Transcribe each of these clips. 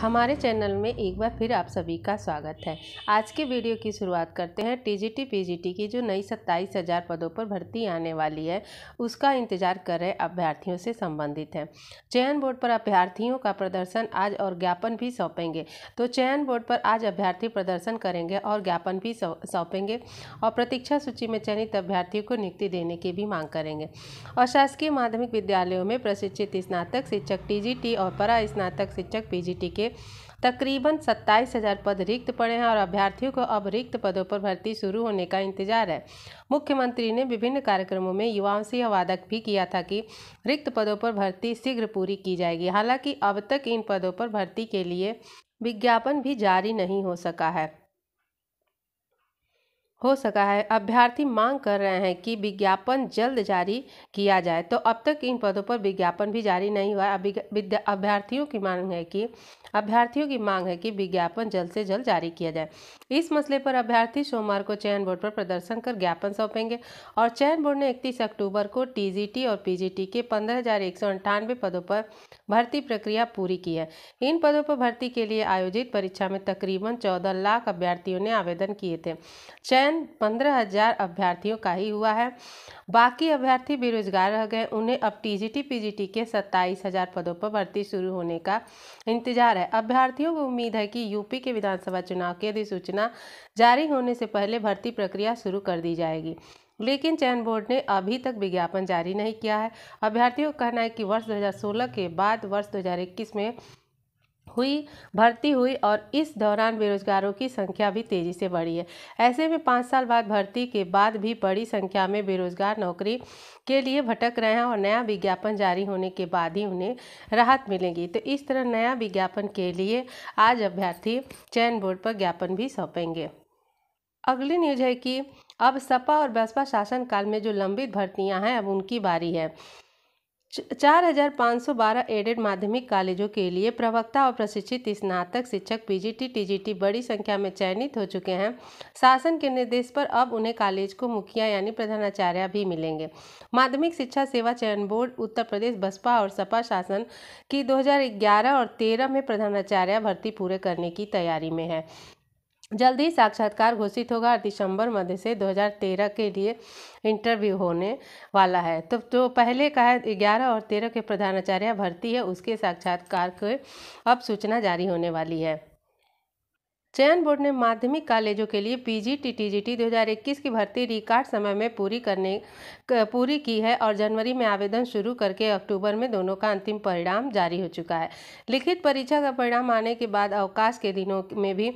हमारे चैनल में एक बार फिर आप सभी का स्वागत है आज के वीडियो की शुरुआत करते हैं टीजीटी पीजीटी की जो नई सत्ताईस हज़ार पदों पर भर्ती आने वाली है उसका इंतजार कर रहे अभ्यर्थियों से संबंधित है चयन बोर्ड पर अभ्यर्थियों का प्रदर्शन आज और ज्ञापन भी सौंपेंगे तो चयन बोर्ड पर आज अभ्यर्थी प्रदर्शन करेंगे और ज्ञापन भी सौंपेंगे और प्रतीक्षा सूची में चयनित अभ्यर्थियों को नियुक्ति देने की भी मांग करेंगे और शासकीय माध्यमिक विद्यालयों में प्रशिक्षित स्नातक शिक्षक टी और परा स्नातक शिक्षक पी के तकरीबन सत्ताईस हज़ार पद रिक्त पड़े हैं और अभ्यर्थियों को अब रिक्त पदों पर भर्ती शुरू होने का इंतजार है मुख्यमंत्री ने विभिन्न कार्यक्रमों में युवाओं से यह वादा भी किया था कि रिक्त पदों पर भर्ती शीघ्र पूरी की जाएगी हालांकि अब तक इन पदों पर भर्ती के लिए विज्ञापन भी जारी नहीं हो सका है हो सका है अभ्यर्थी मांग कर रहे हैं कि विज्ञापन जल्द जारी किया जाए तो अब तक इन पदों पर विज्ञापन भी जारी नहीं हुआ अभ्यर्थियों की मांग है कि अभ्यर्थियों की मांग है कि विज्ञापन जल्द से जल्द जारी किया जाए इस मसले पर अभ्यर्थी सोमवार को चयन बोर्ड पर प्रदर्शन कर ज्ञापन सौंपेंगे और चयन बोर्ड ने इकतीस अक्टूबर को टी और पी के पंद्रह पदों पर भर्ती प्रक्रिया पूरी की है इन पदों पर भर्ती के लिए आयोजित परीक्षा में तकरीबन चौदह लाख अभ्यर्थियों ने आवेदन किए थे चयन चयन पंद्रह हजार अभ्यर्थियों का ही हुआ है बाकी अभ्यर्थी बेरोजगार रह गए उन्हें अब टीजीटी पीजीटी के सत्ताईस हजार पदों पर भर्ती शुरू होने का इंतजार है अभ्यर्थियों को उम्मीद है कि यूपी के विधानसभा चुनाव की अधिसूचना जारी होने से पहले भर्ती प्रक्रिया शुरू कर दी जाएगी लेकिन चयन बोर्ड ने अभी तक विज्ञापन जारी नहीं किया है अभ्यर्थियों का कहना है कि वर्ष 2016 के बाद वर्ष 2021 में हुई भर्ती हुई और इस दौरान बेरोजगारों की संख्या भी तेज़ी से बढ़ी है ऐसे में पाँच साल बाद भर्ती के बाद भी बड़ी संख्या में बेरोजगार नौकरी के लिए भटक रहे हैं और नया विज्ञापन जारी होने के बाद ही उन्हें राहत मिलेगी तो इस तरह नया विज्ञापन के लिए आज अभ्यर्थी चयन बोर्ड पर ज्ञापन भी सौंपेंगे अगली न्यूज है कि अब सपा और बसपा शासनकाल में जो लंबित भर्तियां हैं अब उनकी बारी है चार हजार पाँच सौ बारह एडेड माध्यमिक कॉलेजों के लिए प्रवक्ता और प्रशिक्षित स्नातक शिक्षक पीजीटी टीजीटी बड़ी संख्या में चयनित हो चुके हैं शासन के निर्देश पर अब उन्हें कॉलेज को मुखिया यानी प्रधानाचार्य भी मिलेंगे माध्यमिक शिक्षा सेवा चयन बोर्ड उत्तर प्रदेश बसपा और सपा शासन की 2011 और 13 में प्रधानाचार्य भर्ती पूरे करने की तैयारी में है जल्द ही साक्षात्कार घोषित होगा और दिसंबर मध्य से 2013 के लिए इंटरव्यू होने वाला है तो जो तो पहले का है ग्यारह और तेरह के प्रधानाचार्य भर्ती है उसके साक्षात्कार के अब सूचना जारी होने वाली है चयन बोर्ड ने माध्यमिक कॉलेजों के लिए पीजी टीटीजीटी 2021 की भर्ती रिकॉर्ड समय में पूरी करने पूरी की है और जनवरी में आवेदन शुरू करके अक्टूबर में दोनों का अंतिम परिणाम जारी हो चुका है लिखित परीक्षा का परिणाम आने के बाद अवकाश के दिनों में भी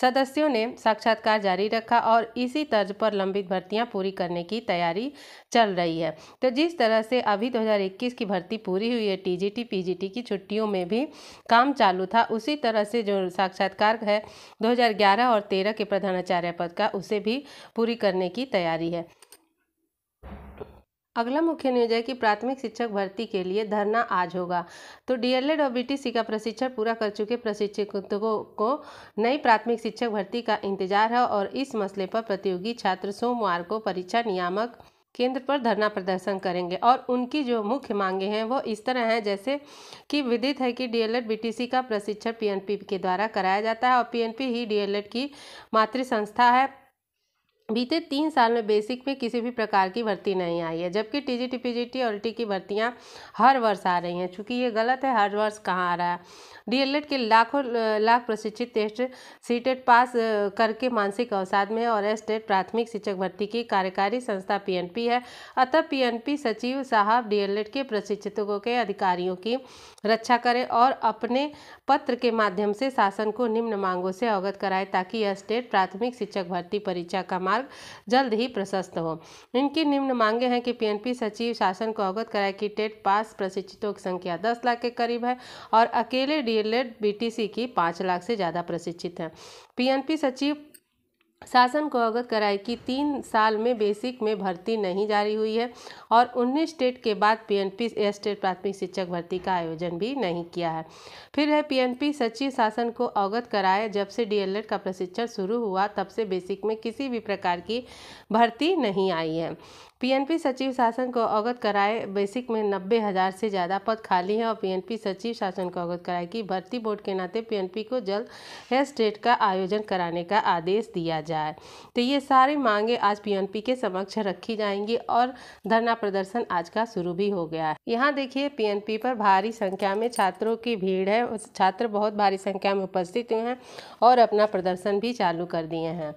सदस्यों ने साक्षात्कार जारी रखा और इसी तर्ज पर लंबित भर्तियाँ पूरी करने की तैयारी चल रही है तो जिस तरह से अभी 2021 की भर्ती पूरी हुई है टीजीटी पीजीटी की छुट्टियों में भी काम चालू था उसी तरह से जो साक्षात्कार है 2011 और 13 के प्रधानाचार्य पद का उसे भी पूरी करने की तैयारी है अगला मुख्य न्यूज है कि प्राथमिक शिक्षक भर्ती के लिए धरना आज होगा तो डीएलएड और बीटीसी का प्रशिक्षण पूरा कर चुके प्रशिक्षकों को नई प्राथमिक शिक्षक भर्ती का इंतजार है और इस मसले पर प्रतियोगी छात्र सोमवार को परीक्षा नियामक केंद्र पर धरना प्रदर्शन करेंगे और उनकी जो मुख्य मांगे हैं वो इस तरह हैं जैसे कि विदित है कि डीएलएड बीटीसी का प्रशिक्षण पीएनपी के द्वारा कराया जाता है और पीएनपी ही डीएलएड की मातृ संस्था है बीते तीन साल में बेसिक में किसी भी प्रकार की भर्ती नहीं आई है जबकि T G T P G T और टी की भर्तियाँ हर वर्ष आ रही हैं चूँकि ये गलत है हर वर्ष कहाँ आ रहा है एड के लाखों लाख प्रशिक्षित टेस्ट सीटेट पास करके मानसिक अवसाद में और एस टेट प्राथमिक शिक्षक भर्ती की कार्यकारी संस्था पी है अतः पी सचिव साहब एड के प्रशिक्षितों के अधिकारियों की रक्षा करें और अपने पत्र के माध्यम से शासन को निम्न मांगों से अवगत कराए ताकि यह स्टेट प्राथमिक शिक्षक भर्ती परीक्षा का मार्ग मार्ग जल्द ही प्रशस्त हो इनकी निम्न मांगे हैं कि पीएनपी सचिव शासन को अवगत कराए कि टेट पास प्रशिक्षितों की संख्या दस लाख के करीब है और अकेले डीएलएड बीटीसी की पाँच लाख से ज़्यादा प्रशिक्षित हैं पीएनपी सचिव शासन को अवगत कराए कि तीन साल में बेसिक में भर्ती नहीं जारी हुई है और उन्नीस स्टेट के बाद पीएनपी स्टेट प्राथमिक शिक्षक भर्ती का आयोजन भी नहीं किया है फिर है पीएनपी सचिव शासन को अवगत कराए जब से डीएलएड का प्रशिक्षण शुरू हुआ तब से बेसिक में किसी भी प्रकार की भर्ती नहीं आई है पीएनपी सचिव शासन को अवगत कराए बेसिक में नब्बे हज़ार से ज़्यादा पद खाली हैं और पीएनपी सचिव शासन को अवगत कराए कि भर्ती बोर्ड के नाते पीएनपी को जल्द हेयर स्टेट का आयोजन कराने का आदेश दिया जाए तो ये सारी मांगे आज पीएनपी के समक्ष रखी जाएंगी और धरना प्रदर्शन आज का शुरू भी हो गया है यहाँ देखिए पीएनपी पर भारी संख्या में छात्रों की भीड़ है छात्र बहुत भारी संख्या में उपस्थित हुए हैं और अपना प्रदर्शन भी चालू कर दिए हैं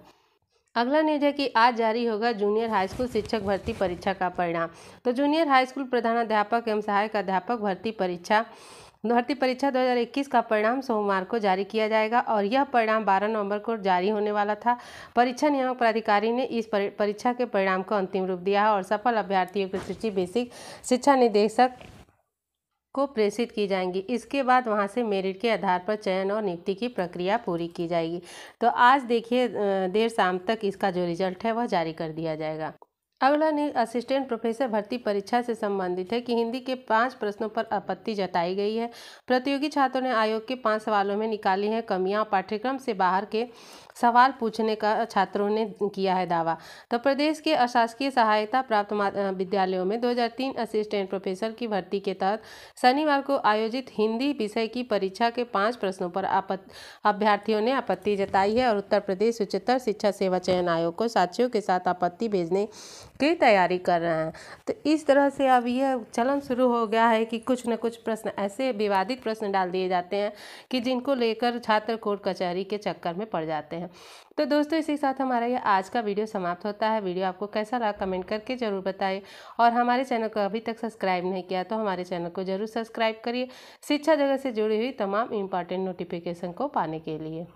अगला न्यूज है कि आज जारी होगा जूनियर हाई स्कूल शिक्षक भर्ती परीक्षा का परिणाम तो जूनियर हाई स्कूल प्रधानाध्यापक एवं सहायक अध्यापक भर्ती परीक्षा भर्ती परीक्षा 2021 का परिणाम सोमवार को जारी किया जाएगा और यह परिणाम 12 नवंबर को जारी होने वाला था परीक्षा नियामक प्राधिकारी ने इस परीक्षा के परिणाम को अंतिम रूप दिया है और सफल अभ्यर्थियों की सूची बेसिक शिक्षा निदेशक को प्रेषित की जाएंगी इसके बाद वहाँ से मेरिट के आधार पर चयन और नियुक्ति की प्रक्रिया पूरी की जाएगी तो आज देखिए देर शाम तक इसका जो रिजल्ट है वह जारी कर दिया जाएगा अगला न्यूज असिस्टेंट प्रोफेसर भर्ती परीक्षा से संबंधित है कि हिंदी के पांच प्रश्नों पर आपत्ति जताई गई है प्रतियोगी छात्रों ने आयोग के पांच सवालों में निकाली है कमियां पाठ्यक्रम से बाहर के सवाल पूछने का छात्रों ने किया है दावा तो प्रदेश के अशासकीय सहायता प्राप्त विद्यालयों में 2003 असिस्टेंट प्रोफेसर की भर्ती के तहत शनिवार को आयोजित हिंदी विषय की परीक्षा के पाँच प्रश्नों पर आपत अभ्यर्थियों ने आपत्ति जताई है और उत्तर प्रदेश उच्चतर शिक्षा सेवा चयन आयोग को साथियों के साथ आपत्ति भेजने की तैयारी कर रहे हैं तो इस तरह से अब यह चलन शुरू हो गया है कि कुछ न कुछ प्रश्न ऐसे विवादित प्रश्न डाल दिए जाते हैं कि जिनको लेकर छात्र कोर्ट कचहरी के चक्कर में पड़ जाते हैं हैं तो दोस्तों इसी साथ हमारा ये आज का वीडियो समाप्त होता है वीडियो आपको कैसा लगा कमेंट करके ज़रूर बताएं और हमारे चैनल को अभी तक सब्सक्राइब नहीं किया तो हमारे चैनल को ज़रूर सब्सक्राइब करिए शिक्षा जगत से जुड़ी हुई तमाम इंपॉर्टेंट नोटिफिकेशन को पाने के लिए